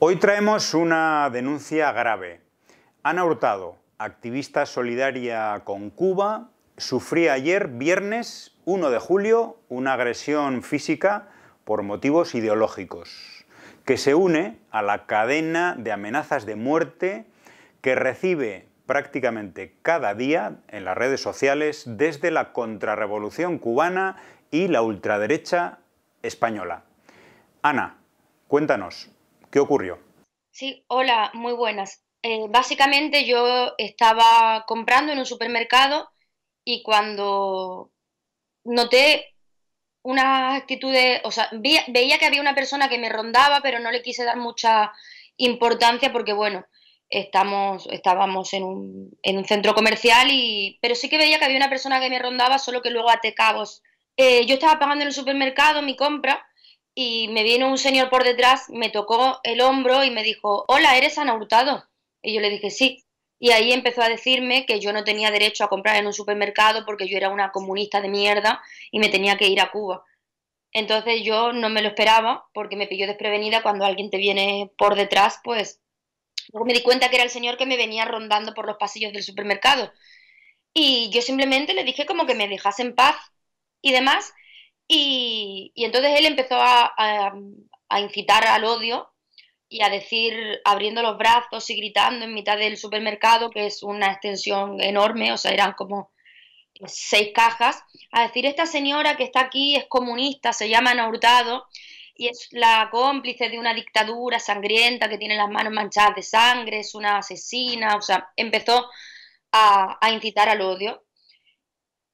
Hoy traemos una denuncia grave. Ana Hurtado, activista solidaria con Cuba, sufría ayer, viernes 1 de julio, una agresión física por motivos ideológicos, que se une a la cadena de amenazas de muerte que recibe prácticamente cada día en las redes sociales desde la contrarrevolución cubana y la ultraderecha española. Ana, cuéntanos. ¿Qué ocurrió? Sí, hola, muy buenas. Eh, básicamente yo estaba comprando en un supermercado y cuando noté unas actitudes, o sea, veía que había una persona que me rondaba, pero no le quise dar mucha importancia porque, bueno, estamos, estábamos en un, centro comercial, y, pero sí que veía que había una persona que me rondaba, solo que luego a cabos. Eh, yo estaba pagando en el supermercado mi compra y me vino un señor por detrás, me tocó el hombro y me dijo, hola, ¿eres Ana Y yo le dije, sí. Y ahí empezó a decirme que yo no tenía derecho a comprar en un supermercado porque yo era una comunista de mierda y me tenía que ir a Cuba. Entonces yo no me lo esperaba porque me pilló desprevenida cuando alguien te viene por detrás, pues luego me di cuenta que era el señor que me venía rondando por los pasillos del supermercado. Y yo simplemente le dije como que me dejase en paz y demás. Y, entonces él empezó a, incitar al odio y a decir, abriendo los brazos y gritando en mitad del supermercado, que es una extensión enorme, o sea, eran como seis cajas, a decir, esta señora que está aquí es comunista, se llama Ana Hurtado, y es la cómplice de una dictadura sangrienta que tiene las manos manchadas de sangre, es una asesina, o sea, empezó a incitar al odio.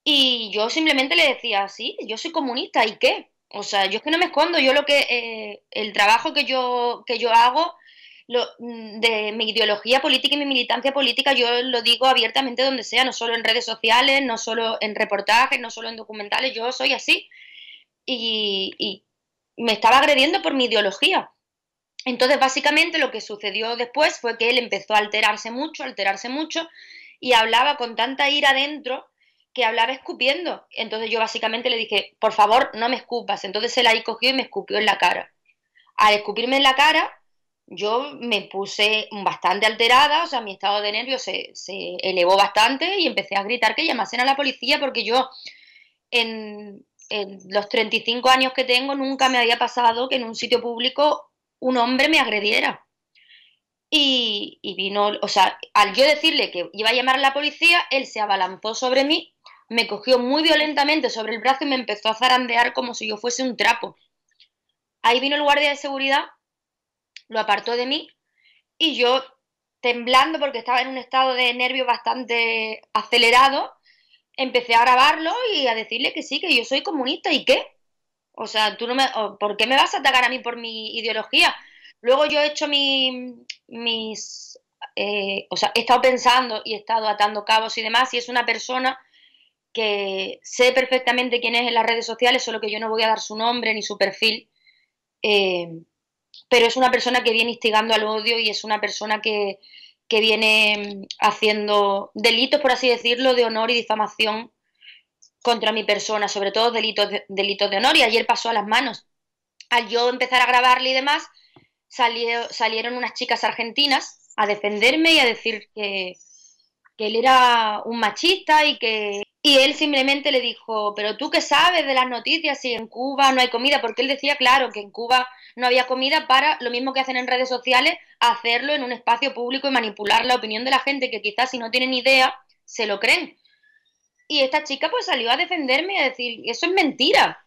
Y yo simplemente le decía, sí, yo soy comunista, ¿y qué? O sea, yo es que no me escondo, yo lo que, eh, el trabajo que yo, que yo hago, lo, mm, de mi ideología política y mi militancia política, yo lo digo abiertamente donde sea, no solo en redes sociales, no solo en reportajes, no solo en documentales, yo soy así. Y, y me estaba agrediendo por mi ideología. Entonces, básicamente lo que sucedió después fue que él empezó a alterarse mucho, alterarse mucho, y hablaba con tanta ira adentro, que hablaba escupiendo. Entonces yo básicamente le dije, por favor, no me escupas. Entonces él ahí cogió y me escupió en la cara. Al escupirme en la cara, yo me puse bastante alterada, o sea, mi estado de nervios se, elevó bastante y empecé a gritar que llamasen a la policía porque yo en, los 35 años que tengo nunca me había pasado que en un sitio público un hombre me agrediera. Y, y, vino, o sea, al yo decirle que iba a llamar a la policía, él se abalanzó sobre mí me cogió muy violentamente sobre el brazo y me empezó a zarandear como si yo fuese un trapo. Ahí vino el guardia de seguridad, lo apartó de mí y yo, temblando porque estaba en un estado de nervio bastante acelerado, empecé a grabarlo y a decirle que sí, que yo soy comunista y qué. O sea, tú no me, ¿por qué me vas a atacar a mí por mi ideología? Luego yo he hecho mis, eh, o sea, he estado pensando y he estado atando cabos y demás y es una persona que sé perfectamente quién es en las redes sociales, solo que yo no voy a dar su nombre ni su perfil, eh, pero es una persona que viene instigando al odio y es una persona que, viene mm, haciendo delitos, por así decirlo, de honor y difamación contra mi persona, sobre todo delitos de, de honor, y ayer pasó a las manos. Al yo empezar a grabarle y demás, salieron unas chicas argentinas a defenderme y a decir que, que él era un machista y que y él simplemente le dijo, pero tú qué sabes de las noticias si en Cuba no hay comida, porque él decía, claro, que en Cuba no había comida para lo mismo que hacen en redes sociales, hacerlo en un espacio público y manipular la opinión de la gente que quizás si no tienen idea, se lo creen. Y esta chica pues salió a defenderme y a decir, eso es mentira.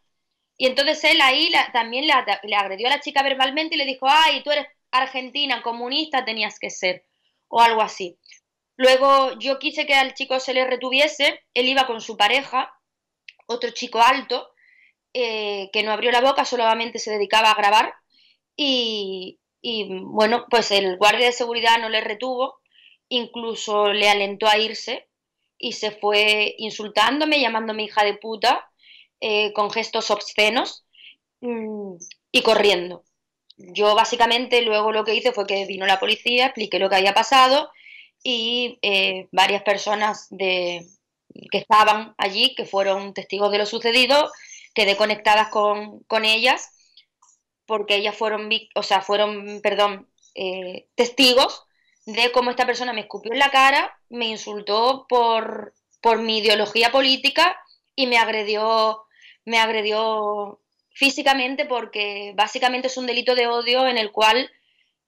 Y entonces él ahí también le agredió a la chica verbalmente y le dijo, ay, tú eres argentina, comunista tenías que ser, o algo así. Luego yo quise que al chico se le retuviese, él iba con su pareja, otro chico alto, eh, que no abrió la boca, solamente se dedicaba a grabar y, bueno, pues el guardia de seguridad no le retuvo, incluso le alentó a irse y se fue insultándome, llamándome hija de puta, eh, con gestos obscenos mm, y corriendo. Yo básicamente luego lo que hice fue que vino la policía, expliqué lo que había pasado y eh, varias personas de, que estaban allí, que fueron testigos de lo sucedido, quedé conectadas con, con ellas porque ellas fueron, o sea, fueron, perdón, eh, testigos de cómo esta persona me escupió en la cara, me insultó por, por mi ideología política y me agredió, me agredió físicamente porque básicamente es un delito de odio en el cual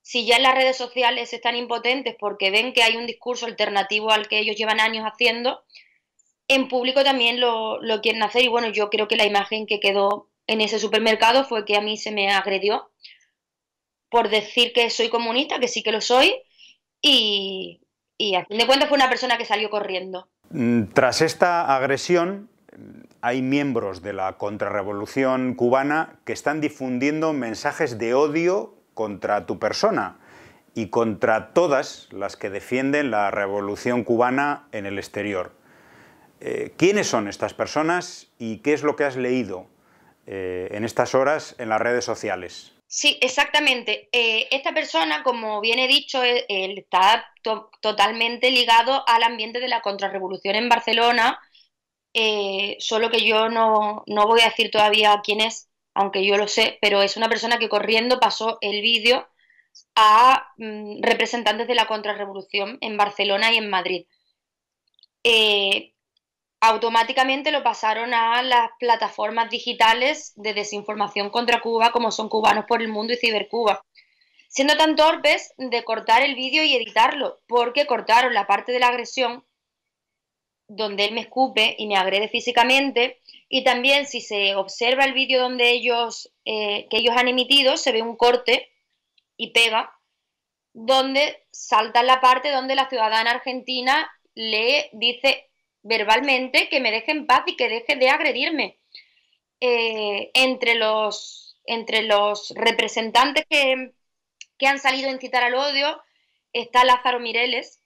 si ya en las redes sociales están impotentes porque ven que hay un discurso alternativo al que ellos llevan años haciendo, en público también lo, lo, quieren hacer. Y bueno, yo creo que la imagen que quedó en ese supermercado fue que a mí se me agredió por decir que soy comunista, que sí que lo soy, y, y a fin de cuentas fue una persona que salió corriendo. Mm, tras esta agresión, hay miembros de la contrarrevolución cubana que están difundiendo mensajes de odio contra tu persona y contra todas las que defienden la revolución cubana en el exterior. Eh, ¿Quiénes son estas personas y qué es lo que has leído eh, en estas horas en las redes sociales? Sí, exactamente. Eh, esta persona, como bien he dicho, está totalmente ligado al ambiente de la contrarrevolución en Barcelona, solo que yo no, no, voy a decir todavía quién es, aunque yo lo sé, pero es una persona que corriendo pasó el vídeo a mm, representantes de la contrarrevolución en Barcelona y en Madrid. Eh, automáticamente lo pasaron a las plataformas digitales de desinformación contra Cuba, como son Cubanos por el Mundo y Cibercuba. Siendo tan torpes de cortar el vídeo y editarlo, porque cortaron la parte de la agresión donde él me escupe y me agrede físicamente, y también si se observa el vídeo donde ellos, eh, que ellos han emitido, se ve un corte y pega, donde salta la parte donde la ciudadana argentina le dice verbalmente que me deje en paz y que deje de agredirme. Eh, entre, los, entre los representantes que, que han salido a incitar al odio está Lázaro Mireles,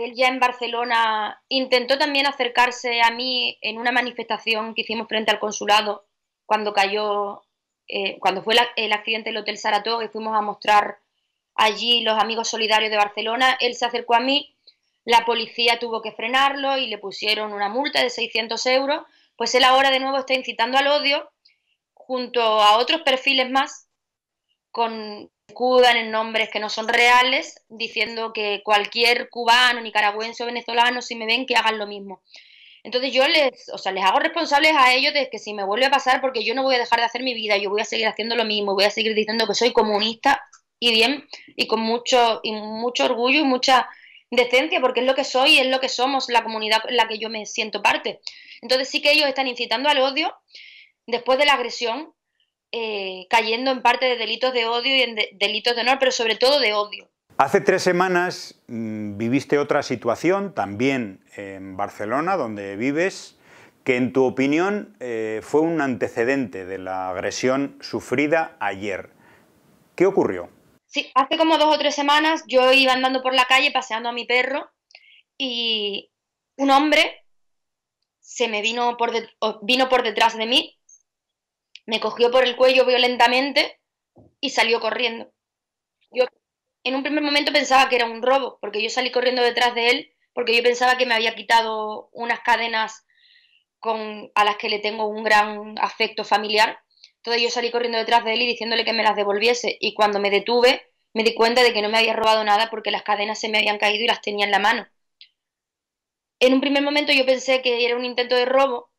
él ya en Barcelona intentó también acercarse a mí en una manifestación que hicimos frente al consulado cuando cayó, eh, cuando fue el accidente del Hotel Saratoga y fuimos a mostrar allí los amigos solidarios de Barcelona, él se acercó a mí, la policía tuvo que frenarlo y le pusieron una multa de 600 euros, pues él ahora de nuevo está incitando al odio junto a otros perfiles más con, escudan en nombres que no son reales, diciendo que cualquier cubano, nicaragüense o venezolano, si me ven, que hagan lo mismo. Entonces yo les, sea, les hago responsables a ellos de que si me vuelve a pasar, porque yo no voy a dejar de hacer mi vida, yo voy a seguir haciendo lo mismo, voy a seguir diciendo que soy comunista y bien, y con mucho, y mucho orgullo y mucha decencia, porque es lo que soy, y es lo que somos, la comunidad en la que yo me siento parte. Entonces sí que ellos están incitando al odio después de la agresión, eh, cayendo en parte de delitos de odio y en delitos de honor, pero sobre todo de odio. Hace tres semanas mm, viviste otra situación, también en Barcelona, donde vives, que en tu opinión eh, fue un antecedente de la agresión sufrida ayer. ¿Qué ocurrió? Sí, hace como dos o tres semanas yo iba andando por la calle paseando a mi perro y un hombre se me vino por detrás de mí me cogió por el cuello violentamente y salió corriendo. Yo en un primer momento pensaba que era un robo, porque yo salí corriendo detrás de él, porque yo pensaba que me había quitado unas cadenas con, a las que le tengo un gran afecto familiar. Entonces yo salí corriendo detrás de él y diciéndole que me las devolviese. Y cuando me detuve, me di cuenta de que no me había robado nada porque las cadenas se me habían caído y las tenía en la mano. En un primer momento yo pensé que era un intento de robo,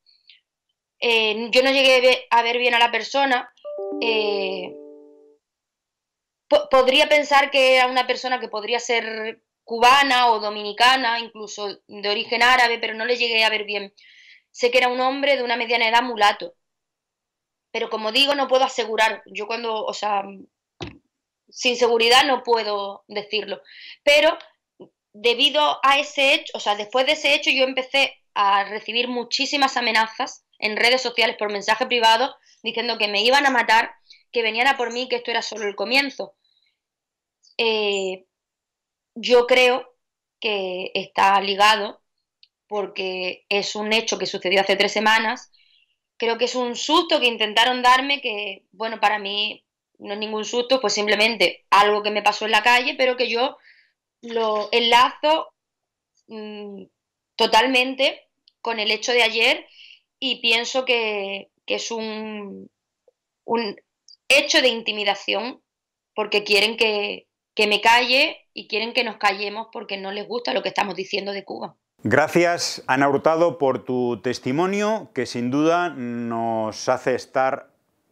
eh, yo no llegué a ver bien a la persona, eh, podría pensar que era una persona que podría ser cubana o dominicana, incluso de origen árabe, pero no le llegué a ver bien. Sé que era un hombre de una mediana edad mulato. Pero como digo, no puedo asegurar. Yo cuando, o sea, sin seguridad no puedo decirlo. Pero debido a ese hecho, o sea, después de ese hecho yo empecé a recibir muchísimas amenazas en redes sociales por mensaje privado diciendo que me iban a matar, que venían a por mí, que esto era solo el comienzo. Eh, yo creo que está ligado porque es un hecho que sucedió hace tres semanas. Creo que es un susto que intentaron darme que, bueno, para mí no es ningún susto, pues simplemente algo que me pasó en la calle, pero que yo lo enlazo mm, totalmente con el hecho de ayer y pienso que, es un, hecho de intimidación porque quieren que, que me calle y quieren que nos callemos porque no les gusta lo que estamos diciendo de Cuba. Gracias, Ana Hurtado, por tu testimonio, que sin duda nos hace estar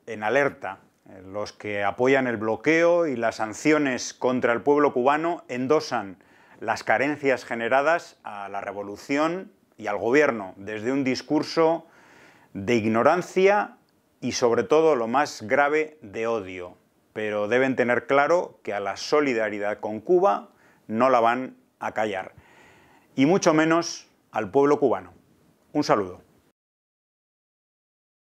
en alerta. Eh, los que apoyan el bloqueo y las sanciones contra el pueblo cubano endosan las carencias generadas a la revolución y al gobierno desde un discurso de ignorancia y sobre todo lo más grave de odio. Pero deben tener claro que a la solidaridad con Cuba no la van a callar. Y mucho menos al pueblo cubano. Un saludo.